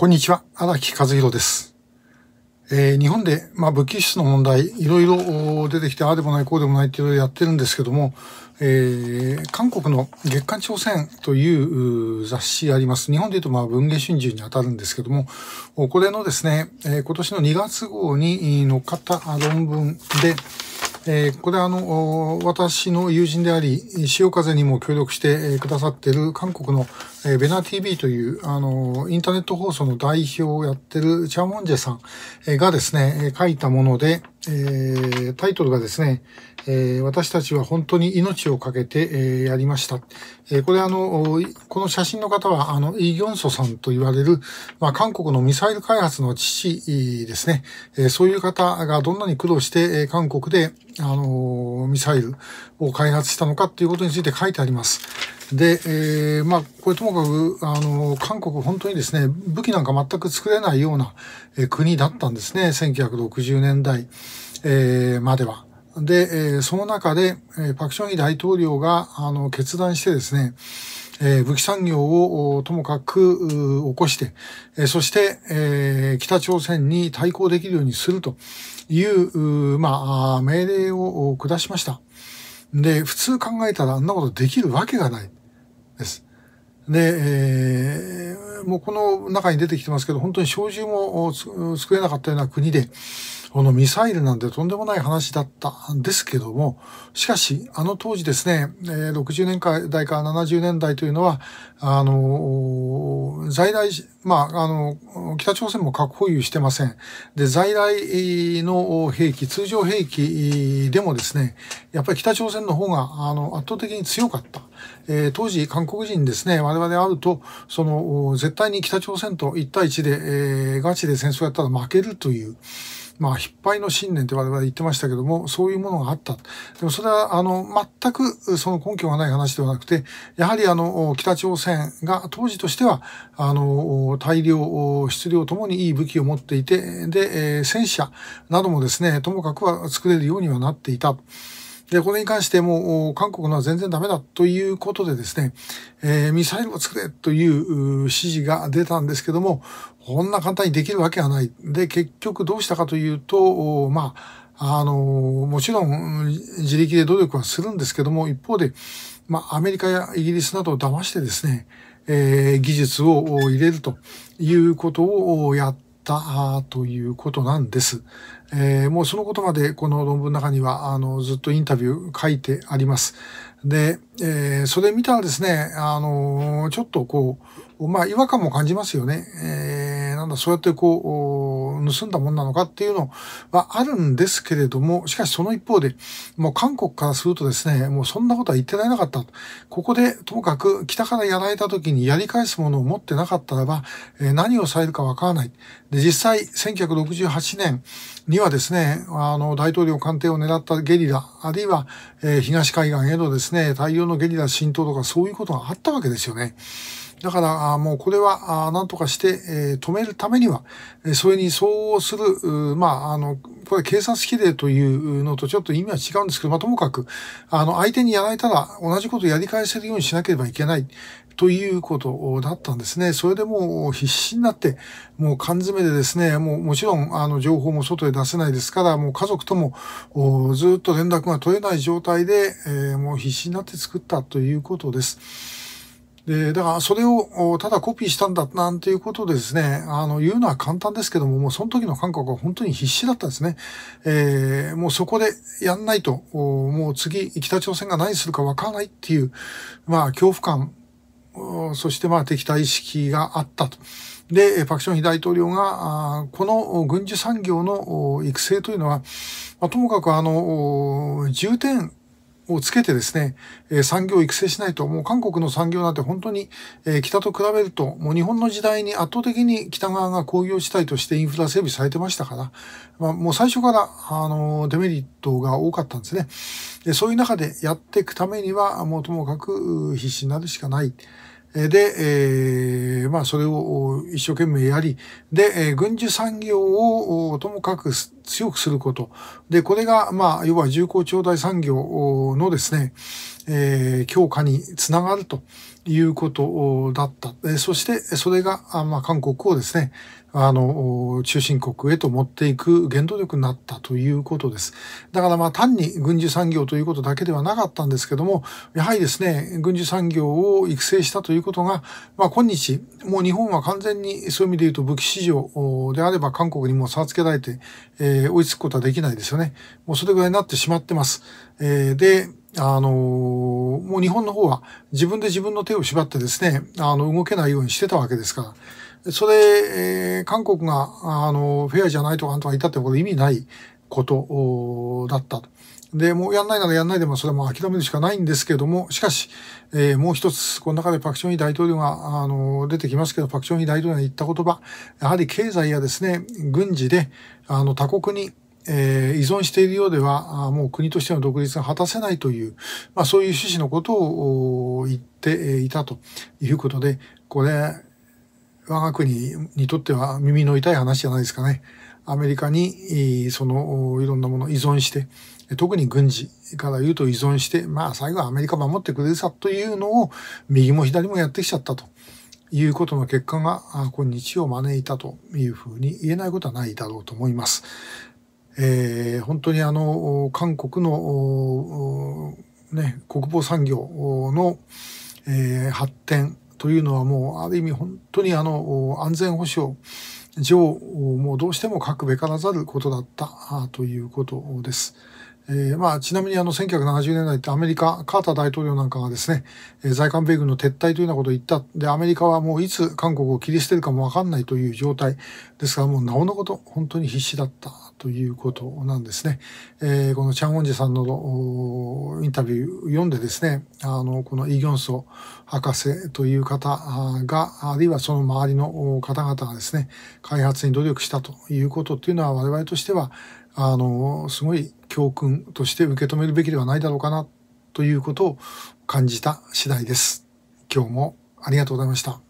こんにちは、荒木和弘です。えー、日本で、まあ、武器室の問題、いろいろ出てきて、ああでもない、こうでもないっていろいろやってるんですけども、えー、韓国の月刊朝鮮という雑誌あります。日本で言うと、まあ、文藝春秋にあたるんですけども、これのですね、えー、今年の2月号に乗っかった論文で、えー、これあの、私の友人であり、潮風にも協力してくださってる韓国のベナ TV という、あの、インターネット放送の代表をやってるチャーモンジェさんがですね、書いたもので、えー、タイトルがですね、えー、私たちは本当に命を懸けて、えー、やりました。えー、これあの、この写真の方は、あの、イ・ギョンソさんと言われる、まあ、韓国のミサイル開発の父ですね。えそういう方がどんなに苦労して、え韓国で、あの、ミサイルを開発したのかということについて書いてあります。で、えー、まあ、これともかく、あの、韓国本当にですね、武器なんか全く作れないような、え国だったんですね、1960年代、えー、までは。で、えその中で、えパクチョンイ大統領があの決断してですね、え武器産業をともかく起こして、えそして、え北朝鮮に対抗できるようにするという、まあ、命令を下しました。で、普通考えたらあんなことできるわけがないです。で、えー、もうこの中に出てきてますけど、本当に小銃も作れなかったような国で、このミサイルなんてとんでもない話だったんですけども、しかし、あの当時ですね、60年代から70年代というのは、あの、在来、まあ、あの、北朝鮮も核保有してません。で、在来の兵器、通常兵器でもですね、やっぱり北朝鮮の方が、あの、圧倒的に強かった。えー、当時、韓国人ですね、我々会うと、その、絶対に北朝鮮と一対一で、えー、ガチで戦争やったら負けるという、まあ、失敗の信念って我々言ってましたけども、そういうものがあった。でもそれは、あの、全くその根拠がない話ではなくて、やはりあの、北朝鮮が当時としては、あの、大量、質量ともにいい武器を持っていて、で、戦車などもですね、ともかくは作れるようにはなっていた。で、これに関しても、韓国のは全然ダメだということでですね、えー、ミサイルを作れという指示が出たんですけども、こんな簡単にできるわけはない。で、結局どうしたかというと、まあ、あの、もちろん自力で努力はするんですけども、一方で、まあ、アメリカやイギリスなどを騙してですね、えー、技術を入れるということをやってったということなんです。えー、もうそのことまでこの論文の中にはあのずっとインタビュー書いてあります。で、えー、それ見たらですね、あのー、ちょっとこう、まあ違和感も感じますよね。えー、なんだ、そうやってこう、盗んだもんなのかっていうのはあるんですけれども、しかしその一方で、もう韓国からするとですね、もうそんなことは言ってられなかった。ここでともかく北からやられた時にやり返すものを持ってなかったらば、え何をされるかわからない。で、実際、1968年にはですね、あの、大統領官邸を狙ったゲリラ、あるいは、え東海岸へのですね、大量のゲリラ浸透とかそういうことがあったわけですよね。だから、あもうこれは、なんとかして、え止めるためには、えそれに相応する、まあ、あの、これ警察規でというのとちょっと意味は違うんですけど、まあ、ともかく、あの、相手にやられたら同じことをやり返せるようにしなければいけない。ということだったんですね。それでもう必死になって、もう缶詰でですね、もうもちろん、あの、情報も外へ出せないですから、もう家族ともずっと連絡が取れない状態で、えー、もう必死になって作ったということです。で、だからそれをただコピーしたんだなんていうことでですね、あの、言うのは簡単ですけども、もうその時の韓国は本当に必死だったんですね。えー、もうそこでやんないと、もう次北朝鮮が何するかわからないっていう、まあ恐怖感、そしてまあ敵対意識があったと。で、パクションヒ大統領が、この軍需産業の育成というのは、ともかくあの、重点をつけてですね、え産業を育成しないと、もう韓国の産業なんて本当に、え北と比べると、もう日本の時代に圧倒的に北側が工業地帯としてインフラ整備されてましたから、まあ、もう最初から、あの、デメリットが多かったんですね。でそういう中でやっていくためには、もうともかく必死になるしかない。で、えー、まあそれを一生懸命やり、で、えー、軍需産業をともかく強くすること。で、これが、まあ、要は重厚長大産業のですね、えー、強化につながるということだった。そして、それが、まあ、韓国をですね、あの、中心国へと持っていく原動力になったということです。だからまあ単に軍需産業ということだけではなかったんですけども、やはりですね、軍需産業を育成したということが、まあ今日、もう日本は完全にそういう意味で言うと武器市場であれば韓国にも差をつけられて、えー、追いつくことはできないですよね。もうそれぐらいになってしまってます。えー、で、あのー、もう日本の方は自分で自分の手を縛ってですね、あの、動けないようにしてたわけですから、それ、えー、韓国が、あの、フェアじゃないとかなんとか言ったってこれ意味ないことだったと。で、もうやんないならやんないでもそれも諦めるしかないんですけども、しかし、えー、もう一つ、この中でパクチョンイ大統領が、あの、出てきますけど、パクチョンイ大統領が言った言葉、やはり経済やですね、軍事で、あの、他国に、えー、依存しているようでは、もう国としての独立が果たせないという、まあ、そういう趣旨のことを言っていたということで、これ、我が国にとっては耳の痛い話じゃないですかね。アメリカに、その、いろんなものを依存して、特に軍事から言うと依存して、まあ最後はアメリカ守ってくれるさというのを右も左もやってきちゃったということの結果が今日を招いたというふうに言えないことはないだろうと思います。えー、本当にあの韓国の、ね、国防産業の、えー、発展というのはもうある意味本当にあの安全保障上もうどうしても書くべからざることだったということです。えー、まあ、ちなみにあの1970年代ってアメリカ、カーター大統領なんかがですね、えー、在韓米軍の撤退というようなことを言った。で、アメリカはもういつ韓国を切り捨てるかもわかんないという状態ですから、もうなおのこと、本当に必死だったということなんですね。えー、このチャン・オンジさんのインタビュー読んでですね、あの、このイ・ギョンソ博士という方が、あるいはその周りの方々がですね、開発に努力したということっていうのは我々としては、あの、すごい教訓として受け止めるべきではないだろうかなということを感じた次第です。今日もありがとうございました。